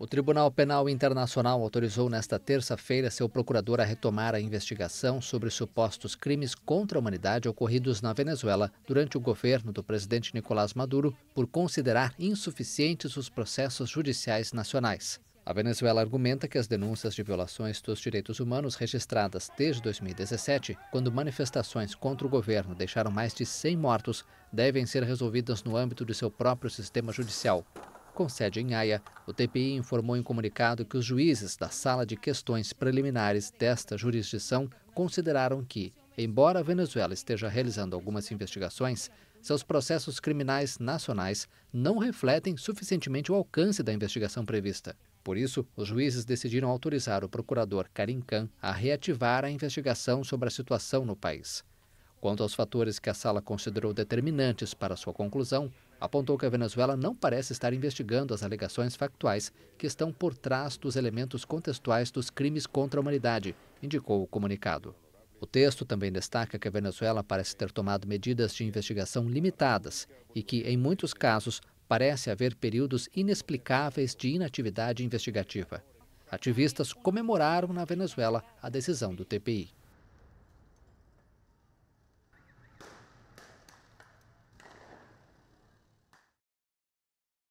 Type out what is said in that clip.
O Tribunal Penal Internacional autorizou nesta terça-feira seu procurador a retomar a investigação sobre supostos crimes contra a humanidade ocorridos na Venezuela durante o governo do presidente Nicolás Maduro por considerar insuficientes os processos judiciais nacionais. A Venezuela argumenta que as denúncias de violações dos direitos humanos registradas desde 2017, quando manifestações contra o governo deixaram mais de 100 mortos, devem ser resolvidas no âmbito de seu próprio sistema judicial com sede em Haia, o TPI informou em comunicado que os juízes da Sala de Questões Preliminares desta jurisdição consideraram que, embora a Venezuela esteja realizando algumas investigações, seus processos criminais nacionais não refletem suficientemente o alcance da investigação prevista. Por isso, os juízes decidiram autorizar o procurador Karim Khan a reativar a investigação sobre a situação no país. Quanto aos fatores que a sala considerou determinantes para sua conclusão, apontou que a Venezuela não parece estar investigando as alegações factuais que estão por trás dos elementos contextuais dos crimes contra a humanidade, indicou o comunicado. O texto também destaca que a Venezuela parece ter tomado medidas de investigação limitadas e que, em muitos casos, parece haver períodos inexplicáveis de inatividade investigativa. Ativistas comemoraram na Venezuela a decisão do TPI.